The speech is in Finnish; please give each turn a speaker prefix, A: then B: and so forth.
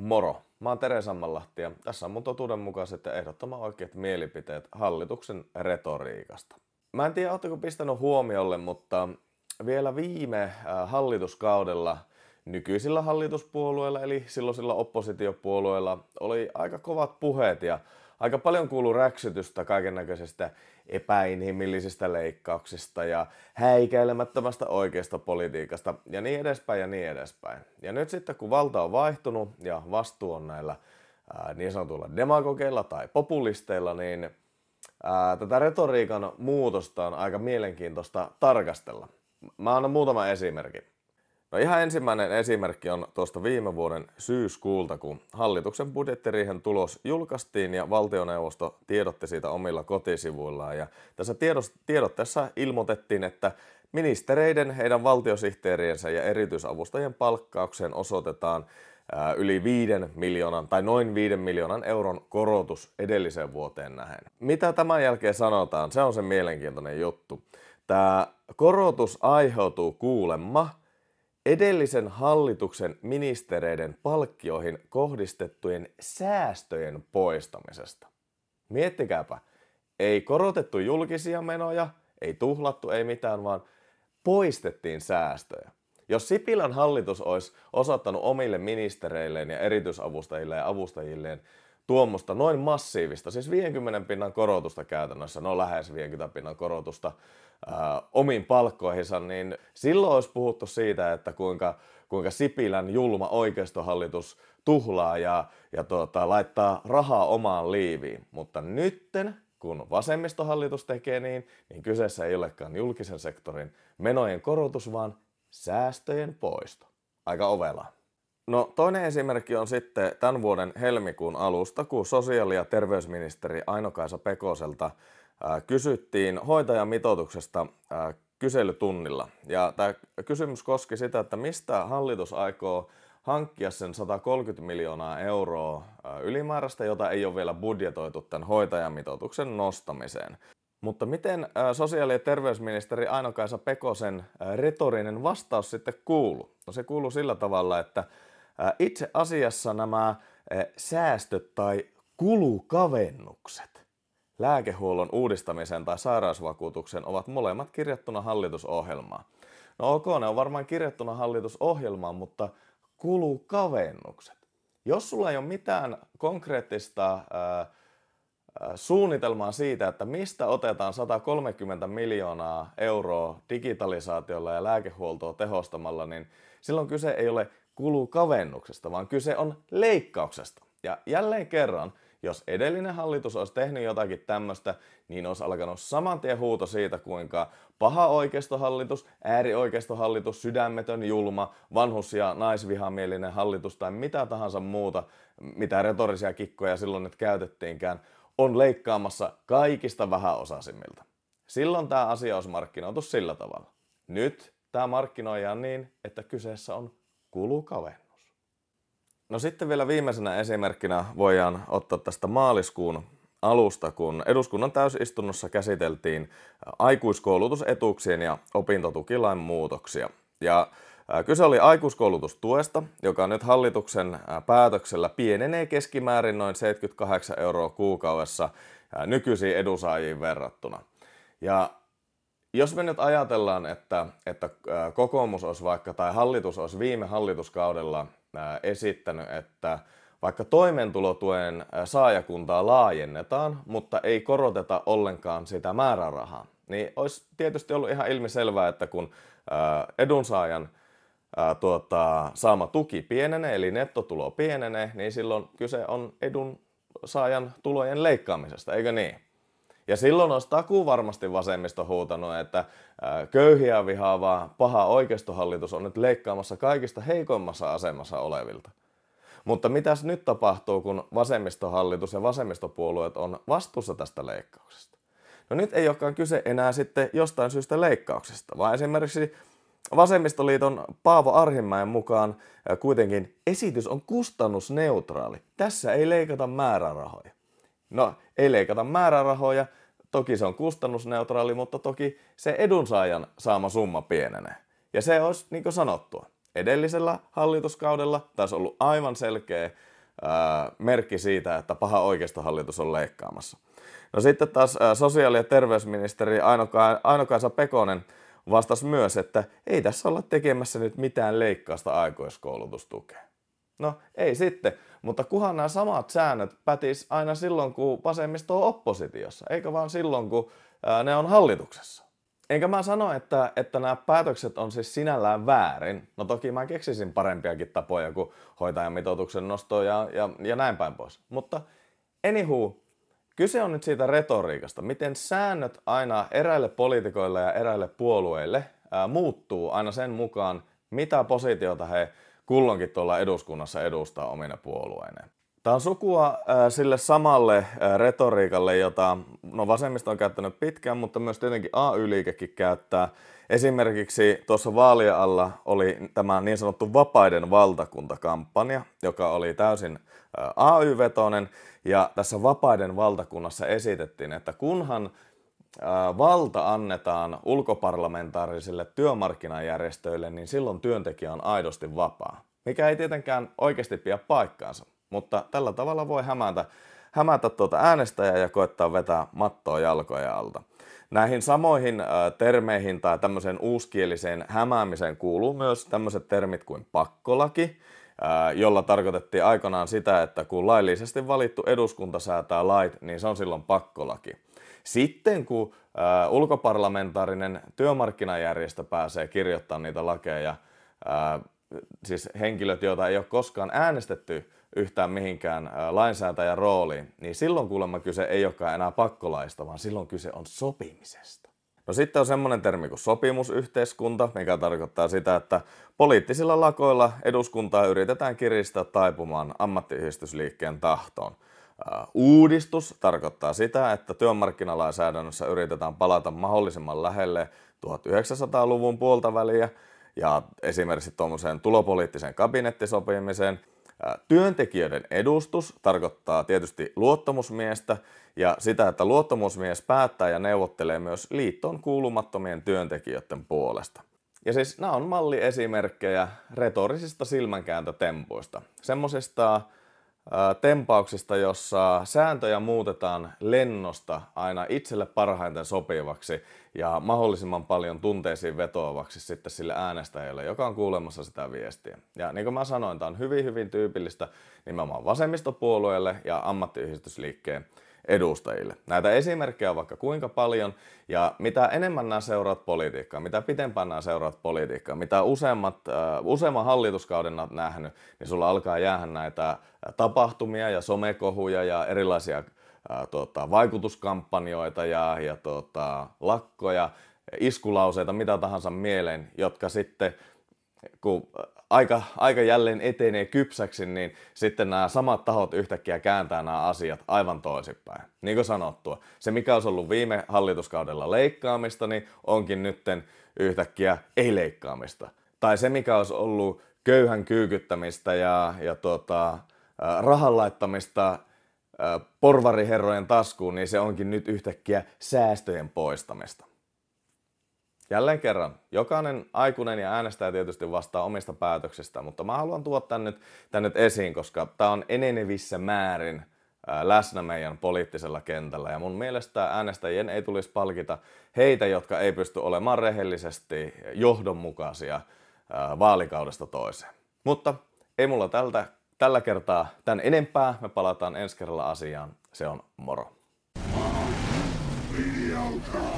A: Moro! Mä oon Tere Sammanlahti ja tässä on mun totuudenmukaiset ja ehdottoman oikeat mielipiteet hallituksen retoriikasta. Mä en tiedä, ootteko pistänyt huomiolle, mutta vielä viime hallituskaudella nykyisillä hallituspuolueilla eli silloisilla oppositiopuolueilla oli aika kovat puheet ja aika paljon kuuluu räksytystä kaikennäköisistä epäinhimillisistä leikkauksista ja häikäilemättömästä oikeasta politiikasta ja niin edespäin ja niin edespäin. Ja nyt sitten kun valta on vaihtunut ja vastuu on näillä ää, niin sanotuilla demagogeilla tai populisteilla, niin ää, tätä retoriikan muutosta on aika mielenkiintoista tarkastella. Mä annan muutama esimerkki. No ihan ensimmäinen esimerkki on tuosta viime vuoden syyskuulta, kun hallituksen budjettiriihen tulos julkaistiin ja valtioneuvosto tiedotti siitä omilla kotisivuillaan. Ja tässä tiedotteessa ilmoitettiin, että ministereiden, heidän valtiosihteeriensä ja erityisavustajien palkkaukseen osoitetaan yli 5 miljoonan tai noin 5 miljoonan euron korotus edelliseen vuoteen nähen. Mitä tämän jälkeen sanotaan? Se on se mielenkiintoinen juttu. Tämä korotus aiheutuu kuulemma Edellisen hallituksen ministereiden palkkioihin kohdistettujen säästöjen poistamisesta. Miettikääpä, ei korotettu julkisia menoja, ei tuhlattu, ei mitään, vaan poistettiin säästöjä. Jos Sipilän hallitus olisi osoittanut omille ministereilleen ja erityisavustajille ja avustajilleen tuommoista noin massiivista, siis 50 pinnan korotusta käytännössä, no lähes 50 pinnan korotusta ää, omiin palkkoihinsa, niin silloin olisi puhuttu siitä, että kuinka, kuinka Sipilän julma oikeistohallitus tuhlaa ja, ja tuota, laittaa rahaa omaan liiviin. Mutta nytten, kun vasemmistohallitus tekee niin, niin kyseessä ei olekaan julkisen sektorin menojen korotus, vaan säästöjen poisto. Aika ovelaa. No toinen esimerkki on sitten tämän vuoden helmikuun alusta, kun sosiaali- ja terveysministeri Aino-Kaisa Pekoselta äh, kysyttiin hoitajamitoituksesta äh, kyselytunnilla. Ja tämä kysymys koski sitä, että mistä hallitus aikoo hankkia sen 130 miljoonaa euroa äh, ylimääräistä, jota ei ole vielä budjetoitu tämän hoitajamitoituksen nostamiseen. Mutta miten sosiaali- ja terveysministeri Aino-Kaisa Pekosen retorinen vastaus sitten kuuluu? No se kuuluu sillä tavalla, että Äh, itse asiassa nämä äh, säästöt tai kulukavennukset lääkehuollon uudistamisen tai sairausvakuutuksen ovat molemmat kirjattuna hallitusohjelmaan. No ok, ne on varmaan kirjattuna hallitusohjelmaan, mutta kulukavennukset. Jos sulla ei ole mitään konkreettista ää, äh, suunnitelmaa siitä, että mistä otetaan 130 miljoonaa euroa digitalisaatiolla ja lääkehuoltoa tehostamalla, niin silloin kyse ei ole kulukavennuksesta, vaan kyse on leikkauksesta. Ja jälleen kerran, jos edellinen hallitus olisi tehnyt jotakin tämmöistä, niin olisi alkanut saman tien huuto siitä, kuinka paha oikeistohallitus, äärioikeistohallitus, sydämetön julma, vanhus- ja naisvihamielinen hallitus tai mitä tahansa muuta, mitä retorisia kikkoja silloin nyt käytettiinkään, on leikkaamassa kaikista vähäosaisimmilta. Silloin tämä asia olisi markkinoitu sillä tavalla. Nyt tämä markkinoidaan niin, että kyseessä on kulukavennus. No sitten vielä viimeisenä esimerkkinä voidaan ottaa tästä maaliskuun alusta, kun eduskunnan täysistunnossa käsiteltiin äh, aikuiskoulutusetuuksien ja opintotukilain muutoksia. Ja äh, Kyse oli aikuiskoulutustuesta, joka nyt hallituksen äh, päätöksellä pienenee keskimäärin noin 78 euroa kuukaudessa nykyisiin edusaajiin verrattuna. Ja jos me nyt ajatellaan, että, että kokoomus olisi vaikka tai hallitus olisi viime hallituskaudella esittänyt, että vaikka toimeentulotuen saajakuntaa laajennetaan, mutta ei koroteta ollenkaan sitä määrärahaa, niin olisi tietysti ollut ihan ilmiselvää, että kun edunsaajan tuota, saama tuki pienenee, eli nettotulo pienenee, niin silloin kyse on edunsaajan tulojen leikkaamisesta, eikö niin? Ja silloin olisi taku varmasti vasemmisto huutanut, että köyhiä vihaavaa paha oikeistohallitus on nyt leikkaamassa kaikista heikoimmassa asemassa olevilta. Mutta mitäs nyt tapahtuu, kun vasemmistohallitus ja vasemmistopuolueet on vastuussa tästä leikkauksesta? No nyt ei olekaan kyse enää sitten jostain syystä leikkauksesta, vaan esimerkiksi Vasemmistoliiton Paavo Arhimäen mukaan kuitenkin esitys on kustannusneutraali. Tässä ei leikata määrärahoja. No, ei leikata määrärahoja, Toki se on kustannusneutraali, mutta toki se edunsaajan saama summa pienenee. Ja se olisi, niin kuin sanottua, edellisellä hallituskaudella taisi ollut aivan selkeä ää, merkki siitä, että paha oikeistohallitus on leikkaamassa. No sitten taas ää, sosiaali- ja terveysministeri Ainoka, Ainokaisa Pekonen vastasi myös, että ei tässä olla tekemässä nyt mitään leikkausta aikuiskoulutustukeen. No ei sitten, mutta kuhan nämä samat säännöt pätis aina silloin, kun vasemmisto on oppositiossa, eikä vaan silloin, kun ää, ne on hallituksessa. Enkä mä sano, että, että nämä päätökset on siis sinällään väärin. No toki mä keksisin parempiakin tapoja kuin mitoituksen nosto ja, ja, ja näin päin pois. Mutta anywho, kyse on nyt siitä retoriikasta, miten säännöt aina eräille poliitikoille ja eräille puolueille ää, muuttuu aina sen mukaan, mitä positiota he kulloinkin tuolla eduskunnassa edustaa omina puolueineen. Tämä on sukua äh, sille samalle äh, retoriikalle, jota no vasemmisto on käyttänyt pitkään, mutta myös tietenkin AY-liikekin käyttää. Esimerkiksi tuossa vaalien alla oli tämä niin sanottu vapaiden valtakuntakampanja, joka oli täysin äh, AY-vetoinen. Ja tässä vapaiden valtakunnassa esitettiin, että kunhan valta annetaan ulkoparlamentaarisille työmarkkinajärjestöille, niin silloin työntekijä on aidosti vapaa. Mikä ei tietenkään oikeasti pidä paikkaansa, mutta tällä tavalla voi hämätä, hämätä tuota äänestäjää ja koettaa vetää mattoa jalkoja alta. Näihin samoihin termeihin tai tämmöiseen uuskieliseen hämäämiseen kuuluu myös tämmöiset termit kuin pakkolaki, jolla tarkoitettiin aikanaan sitä, että kun laillisesti valittu eduskunta säätää lait, niin se on silloin pakkolaki. Sitten kun ää, äh, ulkoparlamentaarinen työmarkkinajärjestö pääsee kirjoittamaan niitä lakeja, ää, äh, siis henkilöt, joita ei ole koskaan äänestetty yhtään mihinkään äh, lainsäätäjän rooliin, niin silloin kuulemma kyse ei olekaan enää pakkolaista, vaan silloin kyse on sopimisesta. No sitten on semmoinen termi kuin sopimusyhteiskunta, mikä tarkoittaa sitä, että poliittisilla lakoilla eduskuntaa yritetään kiristää taipumaan ammattiyhdistysliikkeen tahtoon – Äh, uudistus tarkoittaa sitä, että työmarkkinalainsäädännössä yritetään palata mahdollisimman lähelle 1900-luvun puolta väliä ja esimerkiksi tuommoiseen tulopoliittiseen kabinettisopimiseen. Äh, työntekijöiden edustus tarkoittaa tietysti luottamusmiestä ja sitä, että luottamusmies päättää ja neuvottelee myös liittoon kuulumattomien työntekijöiden puolesta. Ja siis nämä on malliesimerkkejä retorisista silmänkääntötempuista, semmoisista Tempauksista, jossa sääntöjä muutetaan lennosta aina itselle parhaiten sopivaksi ja mahdollisimman paljon tunteisiin vetoavaksi sitten sille äänestäjälle, joka on kuulemassa sitä viestiä. Ja niin kuin mä sanoin, tämä on hyvin hyvin tyypillistä nimenomaan vasemmistopuolueelle ja ammattiyhdistysliikkeen edustajille. Näitä esimerkkejä on vaikka kuinka paljon, ja mitä enemmän nämä seuraat politiikkaa, mitä pitempään nämä seuraat politiikkaa, mitä useammat, uh, useamman hallituskauden olet nähnyt, niin sulla alkaa jäädä näitä äh, tapahtumia ja somekohuja ja erilaisia uh, tota, vaikutuskampanjoita ja, ja tota, lakkoja, iskulauseita, mitä tahansa mieleen, jotka sitten kun aika, aika jälleen etenee kypsäksi, niin sitten nämä samat tahot yhtäkkiä kääntää nämä asiat aivan toisinpäin. Niin kuin sanottua, se mikä olisi ollut viime hallituskaudella leikkaamista, niin onkin nytten yhtäkkiä ei leikkaamista. Tai se mikä olisi ollut köyhän kyykyttämistä ja, ja tota, rahan laittamista porvariherrojen taskuun, niin se onkin nyt yhtäkkiä säästöjen poistamista. Jälleen kerran, jokainen aikuinen ja äänestäjä tietysti vastaa omista päätöksistä, mutta mä haluan tuoda tämän nyt, tämän nyt esiin, koska tämä on enenevissä määrin läsnä meidän poliittisella kentällä. Ja mun mielestä äänestäjien ei tulisi palkita heitä, jotka ei pysty olemaan rehellisesti johdonmukaisia vaalikaudesta toiseen. Mutta ei mulla tältä, tällä kertaa tämän enempää. Me palataan ensi kerralla asiaan. Se on moro. Video.